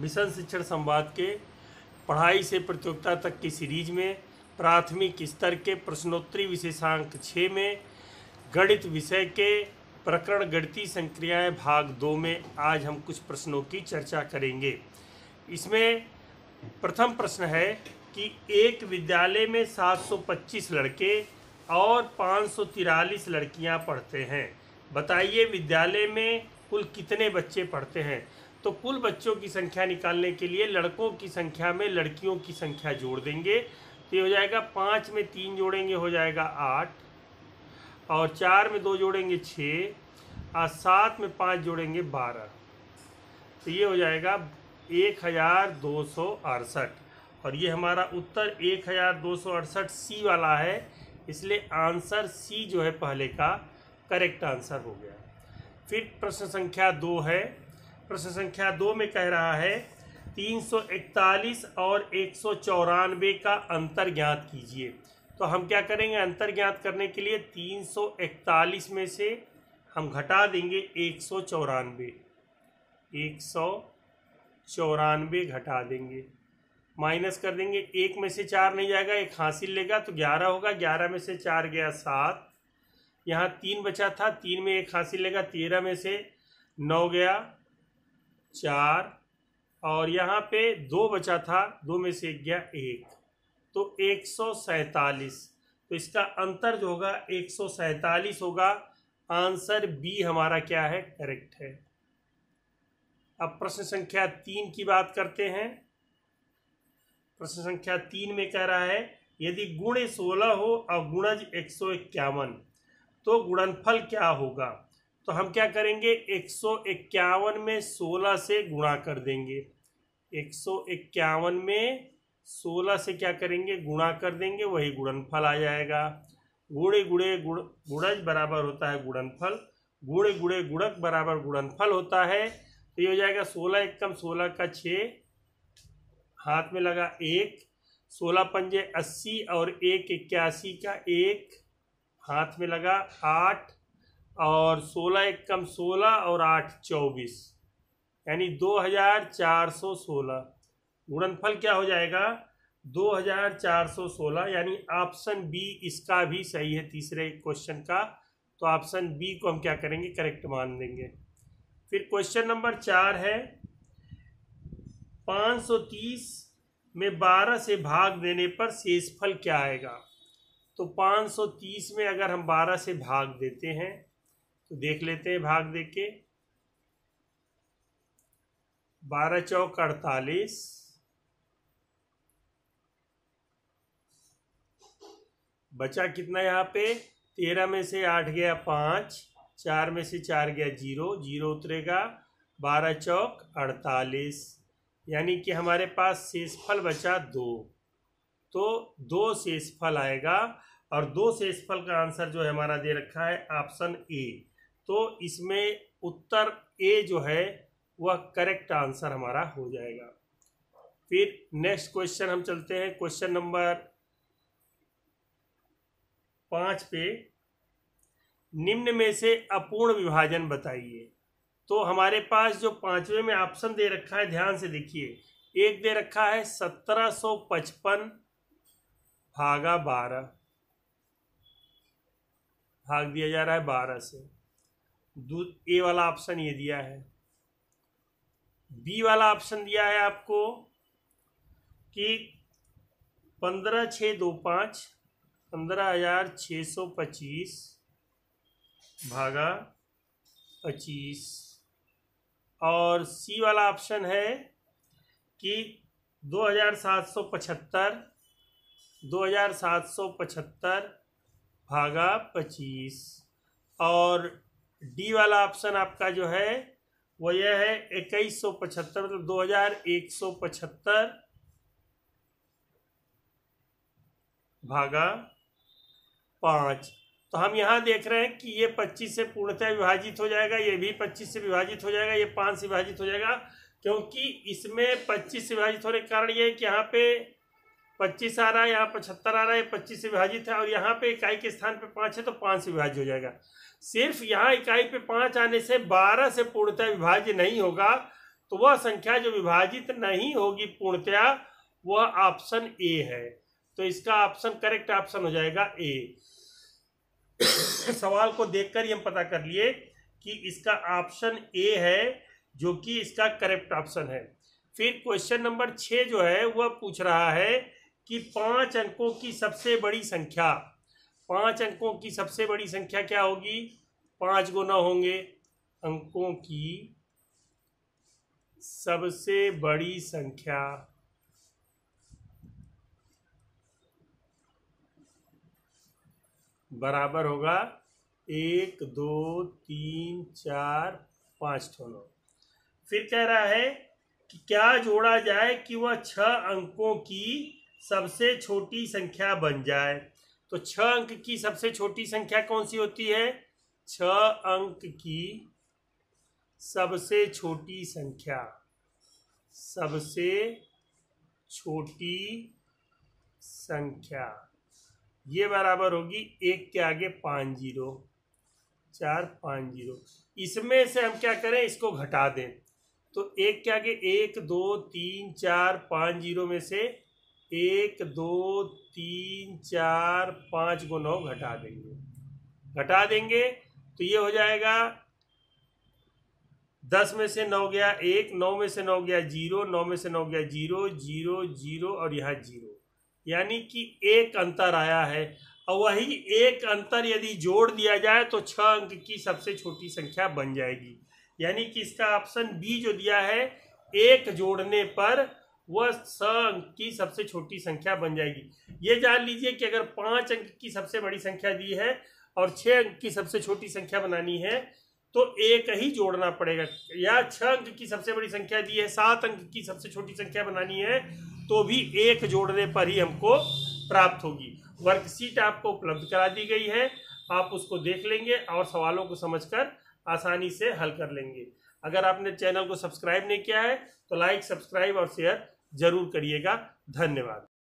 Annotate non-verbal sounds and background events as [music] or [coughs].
mission शिक्षण संवाद के पढ़ाई से प्रतियोगिता तक की सीरीज में प्राथमिक स्तर के प्रश्नोत्तरी विशेषांक छः में गणित विषय के प्रकरण गणितीय संक्रियाएं भाग दो में आज हम कुछ प्रश्नों की चर्चा करेंगे इसमें प्रथम प्रश्न है कि एक विद्यालय में 725 लड़के और पाँच लड़कियां पढ़ते हैं बताइए विद्यालय में कुल कितने बच्चे पढ़ते हैं तो कुल बच्चों की संख्या निकालने के लिए लड़कों की संख्या में लड़कियों की संख्या जोड़ देंगे तो ये हो जाएगा पाँच में तीन जोड़ेंगे हो जाएगा आठ और चार में दो जोड़ेंगे छः और सात में पाँच जोड़ेंगे बारह तो ये हो जाएगा एक हज़ार दो सौ अड़सठ और ये हमारा उत्तर एक हज़ार दो सौ अड़सठ सी वाला है इसलिए आंसर सी जो है पहले का करेक्ट आंसर हो गया फिर प्रश्न संख्या दो है प्रश्न संख्या दो में कह रहा है 341 और एक का अंतर ज्ञात कीजिए तो हम क्या करेंगे अंतर ज्ञात करने के लिए 341 में से हम घटा देंगे एक सौ चौरानवे एक सौ चौरानवे घटा देंगे माइनस कर देंगे एक में से चार नहीं जाएगा एक हासिल लेगा तो ग्यारह होगा ग्यारह में से चार गया सात यहाँ तीन बचा था तीन में एक हासिल लेगा तेरह में से नौ गया चार और यहाँ पे दो बचा था दो में से गया एक तो एक सौ सैतालीस तो इसका अंतर जो होगा एक सौ सैतालीस होगा आंसर बी हमारा क्या है करेक्ट है अब प्रश्न संख्या तीन की बात करते हैं प्रश्न संख्या तीन में कह रहा है यदि गुण सोलह हो और गुणज एक सौ इक्यावन तो गुणनफल क्या होगा तो हम क्या करेंगे एक सौ इक्यावन में सोलह से गुणा कर देंगे एक सौ इक्यावन में सोलह से क्या करेंगे गुणा कर देंगे वही गुणनफल आ जाएगा गुड़े गुड़े गुड़ गुड़ज बराबर होता है गुणनफल गुड़े गुड़े गुड़क बराबर गुणनफल होता है तो ये हो जाएगा सोलह एक कम सोलह का छ हाथ में लगा एक सोलह पंजे अस्सी और एक इक्यासी का एक हाथ में लगा आठ और सोलह एक कम सोलह और आठ चौबीस यानी दो हजार चार सौ सोलह गुणनफल क्या हो जाएगा दो हजार चार सौ सोलह यानी ऑप्शन बी इसका भी सही है तीसरे क्वेश्चन का तो ऑप्शन बी को हम क्या करेंगे करेक्ट मान देंगे फिर क्वेश्चन नंबर चार है पाँच सौ तीस में बारह से भाग देने पर शेषफल क्या आएगा तो पाँच सौ तीस में अगर हम बारह से भाग देते हैं देख लेते हैं भाग देख के बारह चौक अड़तालीस बचा कितना यहाँ पे तेरह में से आठ गया पाँच चार में से चार गया जीरो जीरो उतरेगा बारह चौक अड़तालीस यानी कि हमारे पास शेषफल बचा दो तो दो शेषफल आएगा और दो शेषफल का आंसर जो है हमारा दे रखा है ऑप्शन ए तो इसमें उत्तर ए जो है वह करेक्ट आंसर हमारा हो जाएगा फिर नेक्स्ट क्वेश्चन हम चलते हैं क्वेश्चन नंबर पाँच पे निम्न में से अपूर्ण विभाजन बताइए तो हमारे पास जो पांचवे में ऑप्शन दे रखा है ध्यान से देखिए एक दे रखा है सत्रह सौ पचपन भागा बारह भाग दिया जा रहा है बारह से ए वाला ऑप्शन ये दिया है बी वाला ऑप्शन दिया है आपको कि पंद्रह छः दो पाँच पंद्रह हजार छः सौ पच्चीस भागा पच्चीस और सी वाला ऑप्शन है कि दो हजार सात सौ पचहत्तर दो हजार सात सौ पचहत्तर भागा पच्चीस और डी वाला ऑप्शन आपका जो है वो यह है इक्कीस सौ पचहत्तर मतलब दो हजार एक सौ पचहत्तर भागा पांच तो हम यहां देख रहे हैं कि ये पच्चीस से पूर्णतः विभाजित हो जाएगा ये भी पच्चीस से विभाजित हो जाएगा ये पांच से विभाजित हो जाएगा क्योंकि इसमें पच्चीस से विभाजित होने के कारण ये है कि यहाँ पे पच्चीस आ रहा है यहाँ पचहत्तर आ रहा है पच्चीस से विभाजित है और यहाँ पे इकाई के स्थान पे पाँच है तो पाँच से विभाज्य हो जाएगा सिर्फ यहाँ इकाई पे पाँच आने से बारह से पूर्णतया विभाज्य नहीं होगा तो वह संख्या जो विभाजित नहीं होगी पूर्णतया वह ऑप्शन ए है तो इसका ऑप्शन करेक्ट ऑप्शन हो जाएगा ए [coughs] सवाल को देख ही हम पता कर लिए कि इसका ऑप्शन ए है जो कि इसका करेक्ट ऑप्शन है फिर क्वेश्चन नंबर छः जो है वह पूछ रहा है कि पांच अंकों की सबसे बड़ी संख्या पांच अंकों की सबसे बड़ी संख्या क्या होगी पांच गुना होंगे अंकों की सबसे बड़ी संख्या बराबर होगा एक दो तीन चार पांच ठोनो फिर कह रहा है कि क्या जोड़ा जाए कि वह छह अंकों की सबसे छोटी संख्या बन जाए तो छ अंक की सबसे छोटी संख्या कौन सी होती है छ अंक की सबसे छोटी संख्या सबसे छोटी संख्या ये बराबर होगी एक के आगे पाँच जीरो चार पाँच जीरो इसमें से हम क्या करें इसको घटा दें तो एक के आगे एक दो तीन चार पाँच जीरो में से एक दो तीन चार पाँच को नौ घटा देंगे घटा देंगे तो ये हो जाएगा दस में से नौ गया एक नौ में से नौ गया जीरो नौ में से नौ गया जीरो जीरो जीरो और यहाँ जीरो यानी कि एक अंतर आया है और वही एक अंतर यदि जोड़ दिया जाए तो छः अंक की सबसे छोटी संख्या बन जाएगी यानी कि इसका ऑप्शन बी जो दिया है एक जोड़ने पर वह स अंक की सबसे छोटी संख्या बन जाएगी ये जान लीजिए कि अगर पाँच अंक की सबसे बड़ी संख्या दी है और छः अंक की सबसे छोटी संख्या बनानी है तो एक ही जोड़ना पड़ेगा या छः अंक की सबसे बड़ी संख्या दी है सात अंक की सबसे छोटी संख्या बनानी है तो भी एक जोड़ने पर ही हमको प्राप्त होगी वर्कशीट आपको उपलब्ध करा दी गई है आप उसको देख लेंगे और सवालों को समझकर आसानी से हल कर लेंगे अगर आपने चैनल को सब्सक्राइब नहीं किया है तो लाइक सब्सक्राइब और शेयर जरूर करिएगा धन्यवाद